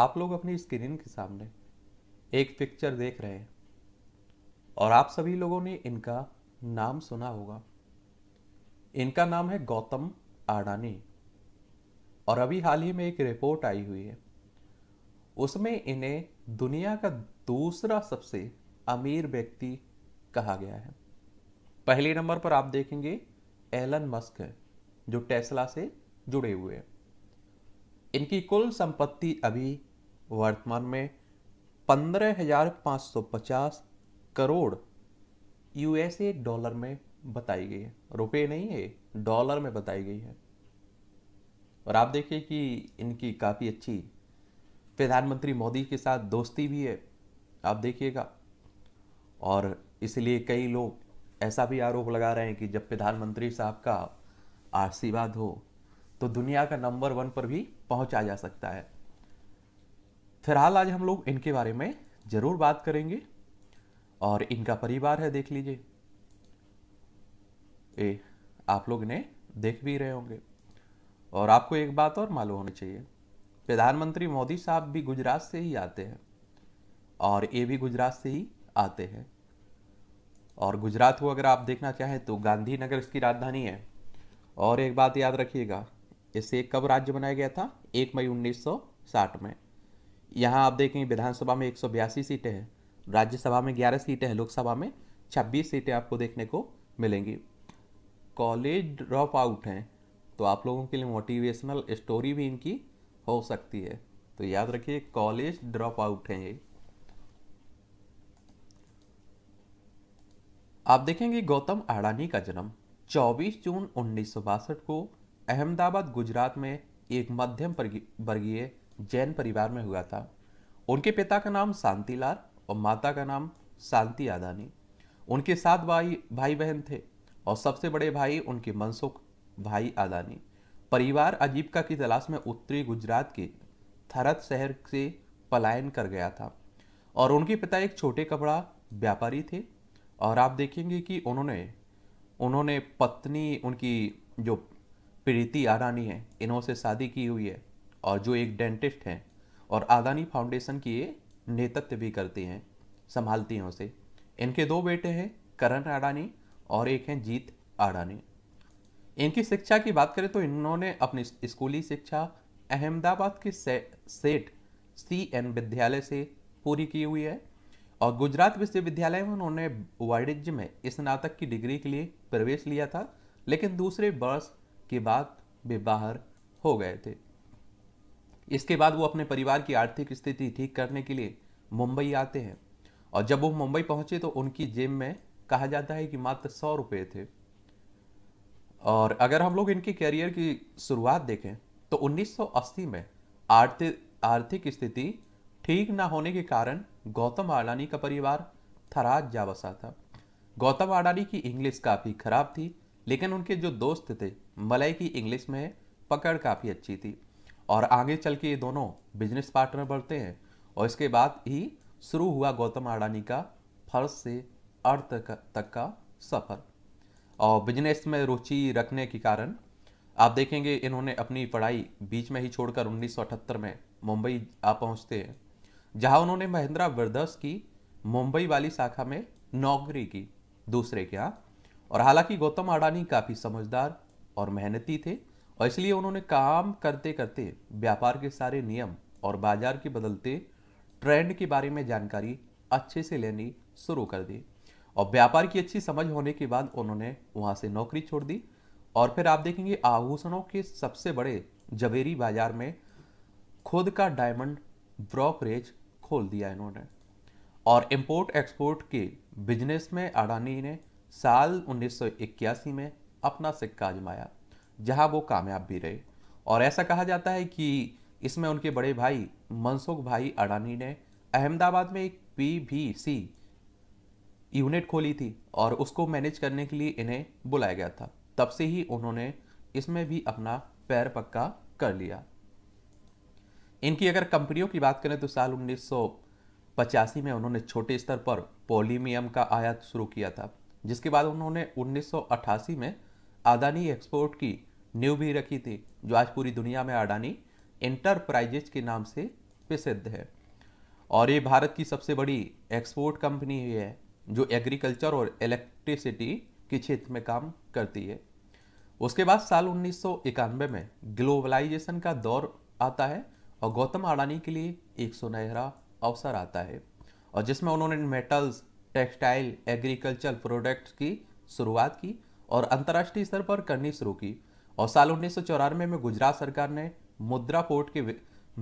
आप लोग अपनी स्क्रीन के सामने एक पिक्चर देख रहे हैं और आप सभी लोगों ने इनका नाम सुना होगा इनका नाम है गौतम आडानी और अभी हाल ही में एक रिपोर्ट आई हुई है उसमें इन्हें दुनिया का दूसरा सबसे अमीर व्यक्ति कहा गया है पहले नंबर पर आप देखेंगे एलन मस्क जो टेस्ला से जुड़े हुए हैं इनकी कुल संपत्ति अभी वर्तमान में पंद्रह हजार पाँच सौ पचास करोड़ यूएसए डॉलर में बताई गई है रुपये नहीं है डॉलर में बताई गई है और आप देखिए कि इनकी काफ़ी अच्छी प्रधानमंत्री मोदी के साथ दोस्ती भी है आप देखिएगा और इसलिए कई लोग ऐसा भी आरोप लगा रहे हैं कि जब प्रधानमंत्री साहब का आशीर्वाद हो तो दुनिया का नंबर वन पर भी पहुंचा जा सकता है फिलहाल आज हम लोग इनके बारे में ज़रूर बात करेंगे और इनका परिवार है देख लीजिए ए आप लोग इन्हें देख भी रहे होंगे और आपको एक बात और मालूम होनी चाहिए प्रधानमंत्री मोदी साहब भी गुजरात से ही आते हैं और ये भी गुजरात से ही आते हैं और गुजरात को अगर आप देखना चाहें तो गांधीनगर इसकी राजधानी है और एक बात याद रखिएगा इसे कब राज्य बनाया गया था एक मई 1960 में यहाँ आप देखेंगे विधानसभा में एक सीटें हैं राज्यसभा में 11 सीटें हैं लोकसभा में 26 सीटें आपको देखने को मिलेंगी कॉलेज ड्रॉप आउट हैं तो आप लोगों के लिए मोटिवेशनल स्टोरी भी इनकी हो सकती है तो याद रखिए कॉलेज ड्रॉप आउट हैं ये आप देखेंगे गौतम अडानी का जन्म 24 जून उन्नीस को अहमदाबाद गुजरात में एक मध्यम वर्गीय जैन परिवार में हुआ था उनके पिता का नाम शांतिलाल और माता का नाम शांति आदानी उनके सात भाई भाई बहन थे और सबसे बड़े भाई उनके मनसुख भाई आदानी परिवार आजीविका की तलाश में उत्तरी गुजरात के थरत शहर से पलायन कर गया था और उनके पिता एक छोटे कपड़ा व्यापारी थे और आप देखेंगे कि उन्होंने उन्होंने पत्नी उनकी जो प्रीति आरानी है इन्हों से शादी की हुई है और जो एक डेंटिस्ट हैं और आदानी फाउंडेशन की ये नेतृत्व भी करती हैं संभालती हैं उसे इनके दो बेटे हैं करण आडानी और एक हैं जीत आडानी इनकी शिक्षा की बात करें तो इन्होंने अपनी स्कूली शिक्षा अहमदाबाद के से, सेठ सी एन विद्यालय से पूरी की हुई है और गुजरात विश्वविद्यालय में उन्होंने वाणिज्य में स्नातक की डिग्री के लिए प्रवेश लिया था लेकिन दूसरे वर्ष के बाद वे बाहर हो गए थे इसके बाद वो अपने परिवार की आर्थिक स्थिति ठीक करने के लिए मुंबई आते हैं और जब वो मुंबई पहुंचे तो उनकी जेब में कहा जाता है कि मात्र सौ रुपये थे और अगर हम लोग इनके करियर की शुरुआत देखें तो 1980 में आर्थिक आर्थिक स्थिति ठीक ना होने के कारण गौतम आडानी का परिवार थराज जा बसा था गौतम आडानी की इंग्लिश काफ़ी खराब थी लेकिन उनके जो दोस्त थे मलय की इंग्लिश में पकड़ काफ़ी अच्छी थी और आगे चल के ये दोनों बिजनेस पार्टनर बढ़ते हैं और इसके बाद ही शुरू हुआ गौतम अडानी का फर्श से अर्थ तक का सफ़र और बिजनेस में रुचि रखने के कारण आप देखेंगे इन्होंने अपनी पढ़ाई बीच में ही छोड़कर 1978 में मुंबई आ पहुंचते हैं जहां उन्होंने महिंद्रा ब्रदर्स की मुंबई वाली शाखा में नौकरी की दूसरे के यहाँ और हालांकि गौतम अडानी काफ़ी समझदार और मेहनती थे और इसलिए उन्होंने काम करते करते व्यापार के सारे नियम और बाजार के बदलते ट्रेंड के बारे में जानकारी अच्छे से लेनी शुरू कर दी और व्यापार की अच्छी समझ होने के बाद उन्होंने वहाँ से नौकरी छोड़ दी और फिर आप देखेंगे आभूषणों के सबसे बड़े जवेरी बाजार में खुद का डायमंड ब्रोकरेज खोल दिया इन्होंने और इम्पोर्ट एक्सपोर्ट के बिजनेस में अडानी ने साल 1981 में अपना सिक्का आजमाया जहां वो कामयाब भी रहे और ऐसा कहा जाता है कि इसमें उनके बड़े भाई मनसुख भाई अडानी ने अहमदाबाद में एक पी भी सी यूनिट खोली थी और उसको मैनेज करने के लिए इन्हें बुलाया गया था तब से ही उन्होंने इसमें भी अपना पैर पक्का कर लिया इनकी अगर कंपनियों की बात करें तो साल उन्नीस में उन्होंने छोटे स्तर पर पोलीमियम का आयात शुरू किया था जिसके बाद उन्होंने 1988 में अडानी एक्सपोर्ट की न्यू भी रखी थी जो आज पूरी दुनिया में अडानी इंटरप्राइजेज के नाम से प्रसिद्ध है और ये भारत की सबसे बड़ी एक्सपोर्ट कंपनी है जो एग्रीकल्चर और इलेक्ट्रिसिटी के क्षेत्र में काम करती है उसके बाद साल उन्नीस में ग्लोबलाइजेशन का दौर आता है और गौतम अडानी के लिए एक सुनहरा अवसर आता है और जिसमें उन्होंने मेटल्स टेक्सटाइल एग्रीकल्चर प्रोडक्ट्स की शुरुआत की और अंतर्राष्ट्रीय स्तर पर करनी शुरू की और साल उन्नीस में गुजरात सरकार ने मुद्रा पोर्ट के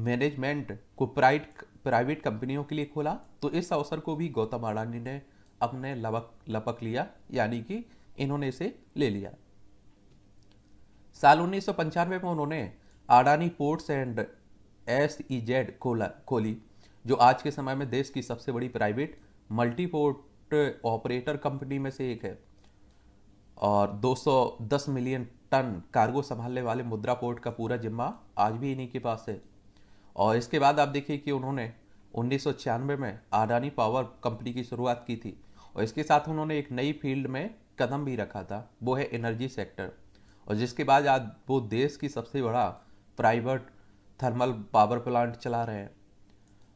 मैनेजमेंट को प्राइट प्राइवेट कंपनियों के लिए खोला तो इस अवसर को भी गौतम अडानी ने अपने लपक लपक लिया यानी कि इन्होंने इसे ले लिया साल उन्नीस में उन्होंने Adani ports and S E Z खोला खोली जो आज के समय में देश की सबसे बड़ी प्राइवेट मल्टीपोर्ट ऑपरेटर कंपनी में से एक है और 210 मिलियन टन कार्गो संभालने वाले मुद्रा पोर्ट का पूरा जिम्मा आज भी इन्हीं के पास है और इसके बाद आप देखिए कि उन्होंने उन्नीस में अडानी पावर कंपनी की शुरुआत की थी और इसके साथ उन्होंने एक नई फील्ड में कदम भी रखा था वो है एनर्जी सेक्टर और जिसके बाद आज वो देश की सबसे बड़ा प्राइवेट थर्मल पावर प्लांट चला रहे हैं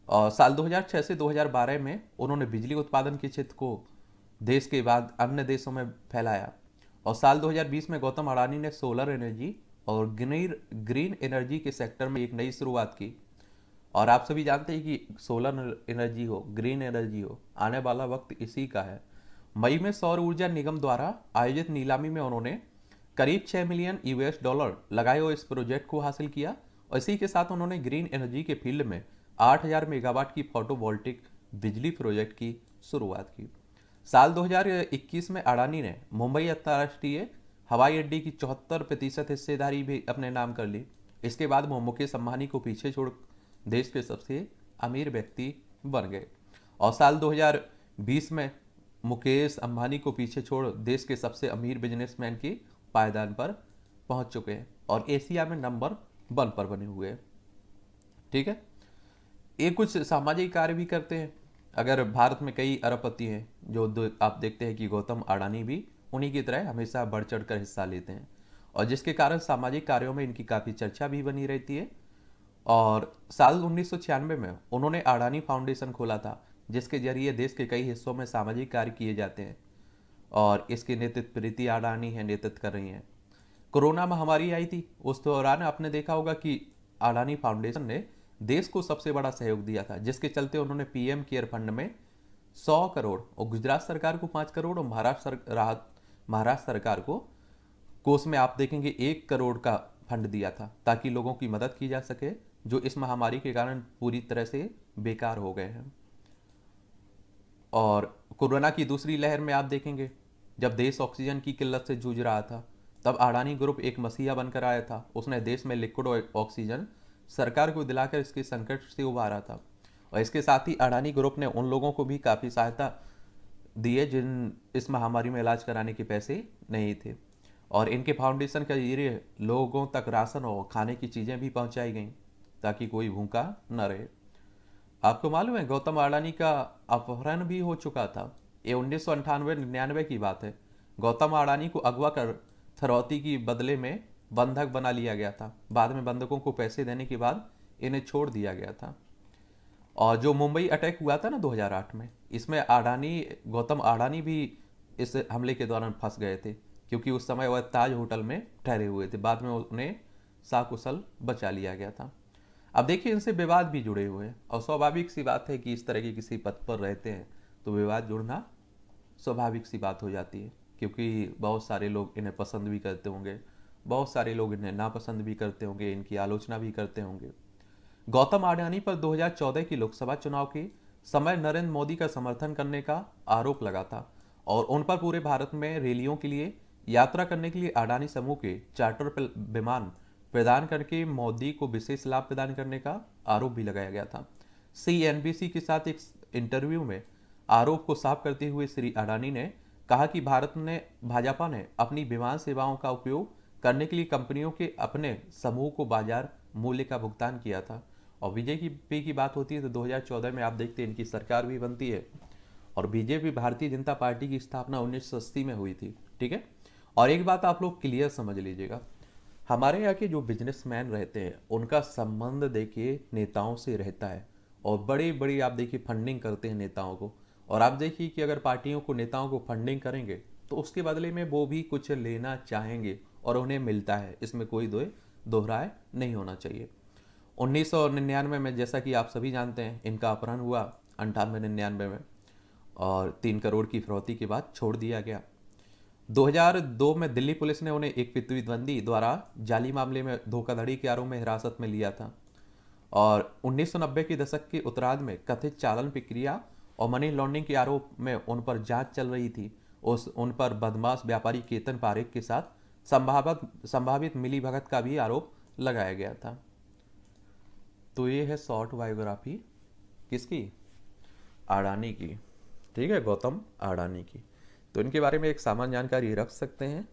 और साल 2006 से 2012 में उन्होंने बिजली उत्पादन के क्षेत्र को देश के बाद अन्य देशों में फैलाया और साल 2020 में गौतम अडानी ने सोलर एनर्जी और ग्रीन ग्रीन एनर्जी के सेक्टर में एक नई शुरुआत की और आप सभी जानते हैं कि सोलर एनर्जी हो ग्रीन एनर्जी हो आने वाला वक्त इसी का है मई में सौर ऊर्जा निगम द्वारा आयोजित नीलामी में उन्होंने करीब छः मिलियन यूएस डॉलर लगाए हुए इस प्रोजेक्ट को हासिल किया और इसी के साथ उन्होंने ग्रीन एनर्जी के फील्ड में 8000 मेगावाट की फोटोवोल्टिक बिजली प्रोजेक्ट की शुरुआत की साल 2021 में अडानी ने मुंबई अंतर्राष्ट्रीय हवाई अड्डे की चौहत्तर प्रतिशत हिस्सेदारी भी अपने नाम कर ली इसके बाद वो मुकेश अम्बानी को पीछे छोड़ देश के सबसे अमीर व्यक्ति बन गए और साल 2020 में मुकेश अम्बानी को पीछे छोड़ देश के सबसे अमीर बिजनेसमैन की पायदान पर पहुंच चुके हैं और एशिया में नंबर वन पर बने हुए हैं ठीक है ये कुछ सामाजिक कार्य भी करते हैं अगर भारत में कई अरबपति हैं जो आप देखते हैं कि गौतम अडानी भी उन्हीं की तरह हमेशा बढ़ चढ़ कर हिस्सा लेते हैं और जिसके कारण सामाजिक कार्यों में इनकी काफ़ी चर्चा भी बनी रहती है और साल उन्नीस में उन्होंने अडानी फाउंडेशन खोला था जिसके जरिए देश के कई हिस्सों में सामाजिक कार्य किए जाते हैं और इसके नेतृत्व प्रीति अडानी है नेतृत्व कर रही हैं कोरोना महामारी आई थी उस दौरान आपने देखा होगा कि अडानी फाउंडेशन ने देश को सबसे बड़ा सहयोग दिया था जिसके चलते उन्होंने पीएम केयर फंड में सौ करोड़ और गुजरात सरकार को पाँच करोड़ और महाराष्ट्र राहत महाराष्ट्र सरकार को कोष में आप देखेंगे एक करोड़ का फंड दिया था ताकि लोगों की मदद की जा सके जो इस महामारी के कारण पूरी तरह से बेकार हो गए हैं और कोरोना की दूसरी लहर में आप देखेंगे जब देश ऑक्सीजन की किल्लत से जूझ रहा था तब अडानी ग्रुप एक मसीहा बनकर आया था उसने देश में लिक्विड ऑक्सीजन सरकार को दिलाकर इसके संकट से उभारा था और इसके साथ ही अडानी ग्रुप ने उन लोगों को भी काफ़ी सहायता दिए जिन इस महामारी में इलाज कराने के पैसे नहीं थे और इनके फाउंडेशन के जरिए लोगों तक राशन और खाने की चीज़ें भी पहुंचाई गईं ताकि कोई भूखा न रहे आपको मालूम है गौतम अडानी का अपहरण भी हो चुका था ये उन्नीस सौ की बात है गौतम अडानी को अगवा कर थरौती की बदले में बंधक बना लिया गया था बाद में बंधकों को पैसे देने के बाद इन्हें छोड़ दिया गया था और जो मुंबई अटैक हुआ था ना 2008 में इसमें आडानी गौतम आडानी भी इस हमले के दौरान फंस गए थे क्योंकि उस समय वह ताज होटल में ठहरे हुए थे बाद में उन्हें साकुशल बचा लिया गया था अब देखिए इनसे विवाद भी जुड़े हुए हैं और स्वाभाविक सी बात है कि इस तरह के किसी पद पर रहते हैं तो विवाद जुड़ना स्वाभाविक सी बात हो जाती है क्योंकि बहुत सारे लोग इन्हें पसंद भी करते होंगे बहुत सारे लोग इन्हें नापसंद भी करते होंगे इनकी आलोचना भी करते होंगे गौतम आडवाणी पर 2014 की लोकसभा चुनाव के समय नरेंद्र मोदी का समर्थन करने का आरोप लगा था और उन पर पूरे भारत में रैलियों के लिए यात्रा करने के लिए आडानी समूह के चार्टर विमान प्रदान करके मोदी को विशेष लाभ प्रदान करने का आरोप भी लगाया गया था सी के साथ एक इंटरव्यू में आरोप को साफ करते हुए श्री अडानी ने कहा कि भारत ने भाजपा ने अपनी विमान सेवाओं का उपयोग करने के लिए कंपनियों के अपने समूह को बाजार मूल्य का भुगतान किया था और बीजेपी की बात होती है तो 2014 में आप देखते हैं इनकी सरकार भी बनती है और बीजेपी भारतीय जनता पार्टी की स्थापना उन्नीस में हुई थी ठीक है और एक बात आप लोग क्लियर समझ लीजिएगा हमारे यहाँ के जो बिजनेसमैन रहते हैं उनका संबंध देखिए नेताओं से रहता है और बड़ी बड़ी आप देखिए फंडिंग करते हैं नेताओं को और आप देखिए कि अगर पार्टियों को नेताओं को फंडिंग करेंगे तो उसके बदले में वो भी कुछ लेना चाहेंगे और उन्हें मिलता है इसमें कोई दो दोहराए नहीं होना चाहिए उन्नीस में जैसा कि आप सभी जानते हैं इनका अपहरण हुआ अंठानवे निन्यानवे में और तीन करोड़ की फिरौती के बाद छोड़ दिया गया 2002 में दिल्ली पुलिस ने उन्हें एक पितृद्वंदी द्वारा जाली मामले में धोखाधड़ी के आरोप में हिरासत में लिया था और 1990 के दशक के उत्तराध में कथित चालन प्रक्रिया और मनी लॉन्ड्रिंग के आरोप में उन पर जांच चल रही थी उस उन पर बदमाश व्यापारी केतन पारेख के साथ संभावक संभावित मिली भगत का भी आरोप लगाया गया था तो ये है शॉर्ट बायोग्राफी किसकी आडानी की ठीक है गौतम आडानी की तो इनके बारे में एक सामान्य जानकारी रख सकते हैं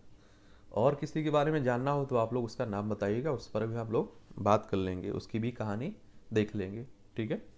और किसी के बारे में जानना हो तो आप लोग उसका नाम बताइएगा उस पर भी हम लोग बात कर लेंगे उसकी भी कहानी देख लेंगे ठीक है